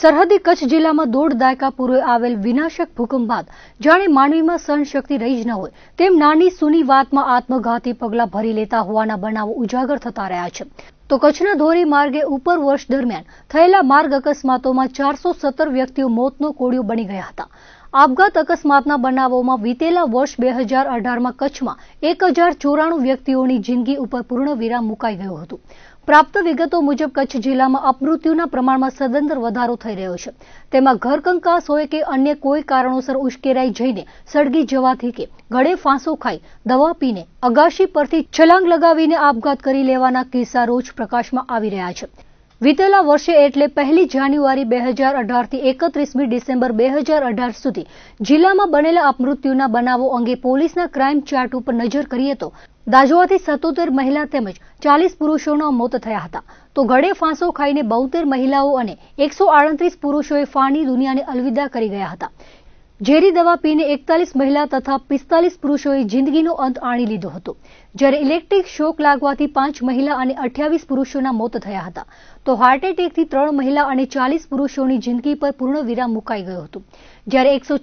સરહદી કચ્છ જિલ્લામાં દોઢ દાયકા પૂર્વે આવેલ વિનાશક ભૂકંપ બાદ જાણે માનવીમાં સહનશક્તિ રહી જ ન હોય તેમ નાની સુની વાતમાં આત્મઘાતી પગલાં ભરી લેતા હોવાના બનાવો ઉજાગર થતા રહ્યા છે તો કચ્છના ધોરી માર્ગે ઉપર વર્ષ દરમિયાન થયેલા માર્ગ અકસ્માતોમાં ચારસો સત્તર વ્યક્તિઓ મોતનો કોળિયો બની ગયા હતા આપઘાત અકસ્માતના બનાવોમાં વીતેલા વર્ષ બે હજાર અઢારમાં કચ્છમાં એક હજાર ચોરાણું વ્યક્તિઓની જિંદગી ઉપર પૂર્ણ વિરામ મુકાઈ ગયો હતો પ્રાપ્ત વિગતો મુજબ કચ્છ જિલ્લામાં અપમૃત્યુના પ્રમાણમાં સદંતર વધારો થઈ રહ્યો છે તેમાં ઘરકંકાસ હોય કે અન્ય કોઈ કારણોસર ઉશ્કેરાઈ જઈને સળગી જવાથી કે ગળે ફાંસો ખાઈ દવા પીને અગાશી પરથી છલાંગ લગાવીને આપઘાત કરી લેવાના કિસ્સા રોજ પ્રકાશમાં આવી રહ્યા છે વિતેલા વર્ષે એટલે પહેલી જાન્યુઆરી બે હજાર અઢારથી એકત્રીસમી ડિસેમ્બર બે હજાર અઢાર સુધી જિલ્લામાં બનેલા આ મૃત્યુના બનાવો અંગે પોલીસના ક્રાઇમ ચાર્ટ ઉપર નજર કરીએ તો દાજવાથી સત્તોતેર મહિલા તેમજ ચાલીસ પુરુષોના મોત થયા હતા તો ગળે ફાંસો ખાઈને બોતેર મહિલાઓ અને એકસો આડત્રીસ પુરુષોએ ફાની દુનિયાને અલવિદા કરી ગયા હતા ઝેરી દવા પીને એકતાલીસ મહિલા તથા પિસ્તાલીસ પુરુષોએ જિંદગીનો અંત આણી લીધો હતો જ્યારે ઇલેક્ટ્રિક શોક લાગવાથી પાંચ મહિલા અને અઠ્યાવીસ પુરુષોના મોત થયા હતા તો હાર્ટ એટેકથી ત્રણ મહિલા અને ચાલીસ પુરુષોની જિંદગી પર પૂર્ણ વિરામ મુકાઈ ગયો હતો જ્યારે એકસો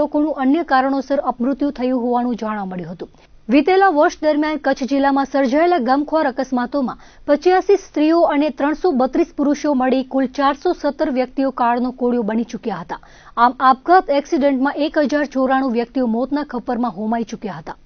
લોકોનું અન્ય કારણોસર અપમૃત્યુ થયું હોવાનું જાણવા મળ્યું હતું વીતેલા વર્ષ દરમિયાન કચ્છ જિલ્લામાં સર્જાયેલા ગમખોર અકસ્માતોમાં પચ્યાસી સ્ત્રીઓ અને ત્રણસો બત્રીસ પુરુષો મળી કુલ ચારસો સત્તર વ્યક્તિઓ કાળનો કોળિયો બની ચૂક્યા હતા આમ આપઘાત એક્સિડન્ટમાં એક હજાર ચોરાણું વ્યક્તિઓ મોતના ખપ્પરમાં હોમાઈ ચૂક્યા હતા